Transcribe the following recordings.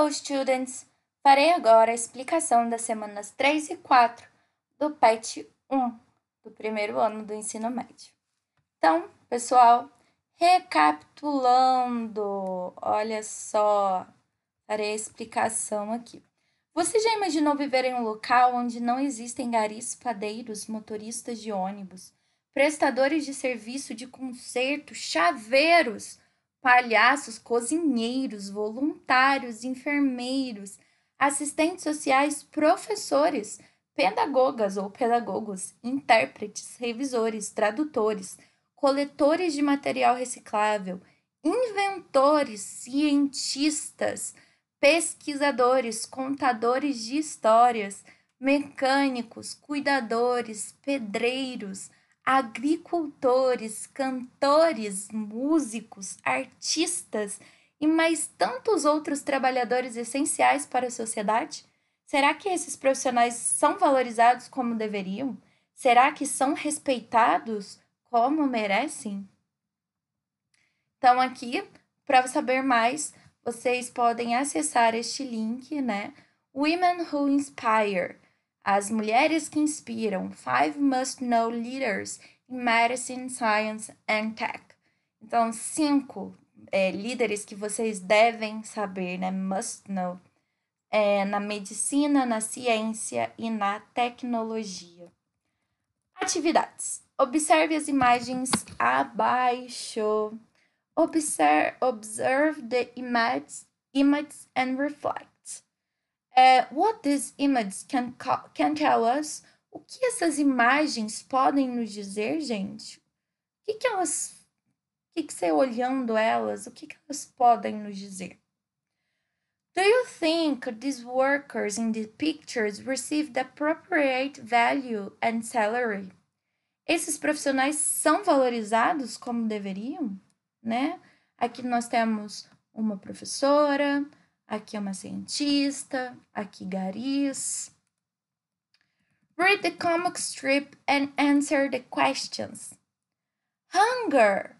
Hello, students! Farei agora a explicação das semanas 3 e 4 do PET 1 do primeiro ano do ensino médio. Então, pessoal, recapitulando, olha só, farei a explicação aqui. Você já imaginou viver em um local onde não existem garis, padeiros, motoristas de ônibus, prestadores de serviço de conserto, chaveiros? palhaços, cozinheiros, voluntários, enfermeiros, assistentes sociais, professores, pedagogas ou pedagogos, intérpretes, revisores, tradutores, coletores de material reciclável, inventores, cientistas, pesquisadores, contadores de histórias, mecânicos, cuidadores, pedreiros agricultores, cantores, músicos, artistas e mais tantos outros trabalhadores essenciais para a sociedade? Será que esses profissionais são valorizados como deveriam? Será que são respeitados como merecem? Então, aqui, para saber mais, vocês podem acessar este link, né? Women Who Inspire. As mulheres que inspiram. Five must know leaders in medicine, science and tech. Então, cinco é, líderes que vocês devem saber, né? Must know. É, na medicina, na ciência e na tecnologia. Atividades. Observe as imagens abaixo. Observe, observe the images, images and reflect. Eh, what these images can, can tell us. O que essas imagens podem nos dizer, gente? O que, que elas. O que, que você olhando elas, o que, que elas podem nos dizer? Do you think these workers in the pictures receive the appropriate value and salary? Esses profissionais são valorizados como deveriam, né? Aqui nós temos uma professora, Aqui é uma cientista, aqui garis. Read the comic strip and answer the questions. Hunger.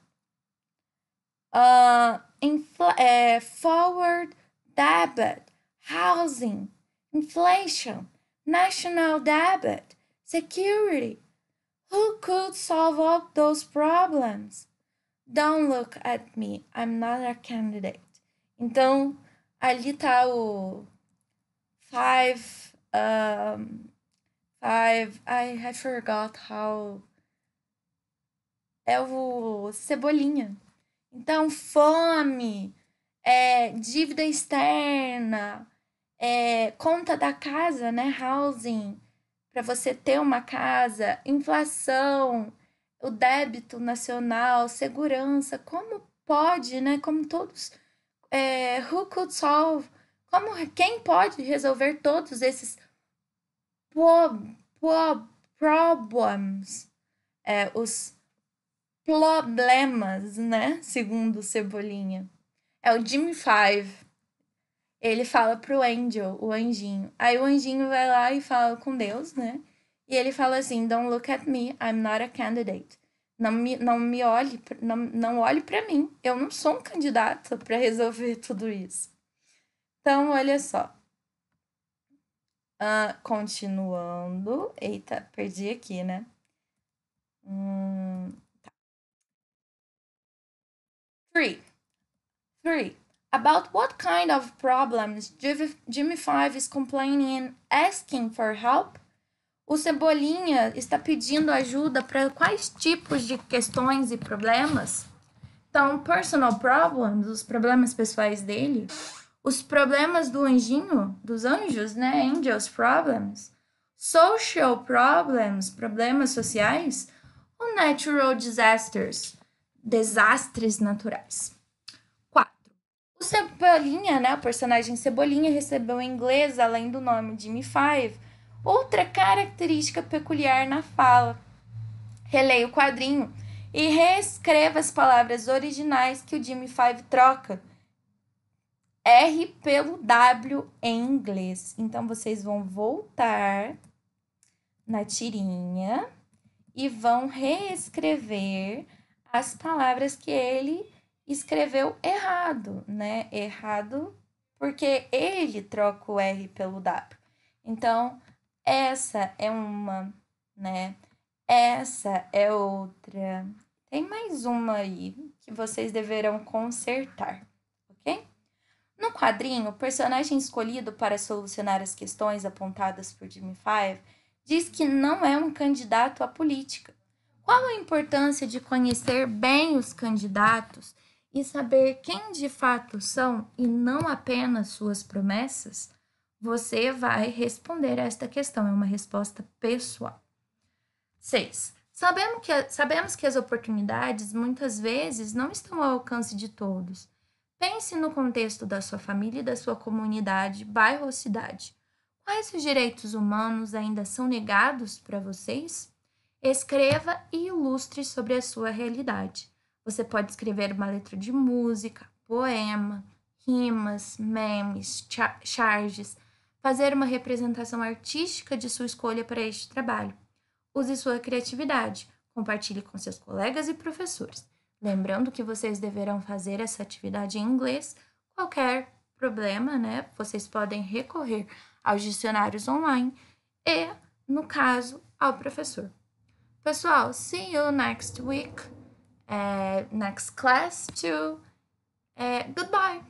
Uh, uh, forward debt, housing, inflation, national debt, security. Who could solve up those problems? Don't look at me, I'm not a candidate. Então, ali tá o five um, five I, I forgot how é o cebolinha. Então fome, é, dívida externa, é, conta da casa, né, housing, para você ter uma casa, inflação, o débito nacional, segurança, como pode, né, como todos é, who could solve? Como, quem pode resolver todos esses po, po, problems? É, os problemas, né? Segundo Cebolinha. É o Jimmy Five. Ele fala pro Angel, o anjinho. Aí o anjinho vai lá e fala com Deus, né? E ele fala assim: Don't look at me, I'm not a candidate. Não me, não me olhe, não, não olhe para mim. Eu não sou um candidato para resolver tudo isso. Então, olha só. Uh, continuando. Eita, perdi aqui, né? Hum, tá. Three. Three. About what kind of problems Jimmy Five is complaining asking for help? O Cebolinha está pedindo ajuda para quais tipos de questões e problemas? Então, personal problems, os problemas pessoais dele, os problemas do anjinho, dos anjos, né? Angels problems, social problems, problemas sociais, ou natural disasters, desastres naturais. 4. O Cebolinha, né? O personagem Cebolinha recebeu em inglês, além do nome Jimmy Five Outra característica peculiar na fala. Releia o quadrinho e reescreva as palavras originais que o Jimmy Five troca. R pelo W em inglês. Então vocês vão voltar na tirinha e vão reescrever as palavras que ele escreveu errado, né? Errado porque ele troca o R pelo W. Então, essa é uma, né? Essa é outra. Tem mais uma aí que vocês deverão consertar, ok? No quadrinho, o personagem escolhido para solucionar as questões apontadas por Jimmy Five diz que não é um candidato à política. Qual a importância de conhecer bem os candidatos e saber quem de fato são e não apenas suas promessas? você vai responder a esta questão, é uma resposta pessoal. 6. Sabemos que, sabemos que as oportunidades muitas vezes não estão ao alcance de todos. Pense no contexto da sua família e da sua comunidade, bairro ou cidade. Quais os direitos humanos ainda são negados para vocês? Escreva e ilustre sobre a sua realidade. Você pode escrever uma letra de música, poema, rimas, memes, charges, fazer uma representação artística de sua escolha para este trabalho. Use sua criatividade, compartilhe com seus colegas e professores. Lembrando que vocês deverão fazer essa atividade em inglês. Qualquer problema, né? Vocês podem recorrer aos dicionários online e, no caso, ao professor. Pessoal, see you next week, uh, next class too. Uh, eh, goodbye!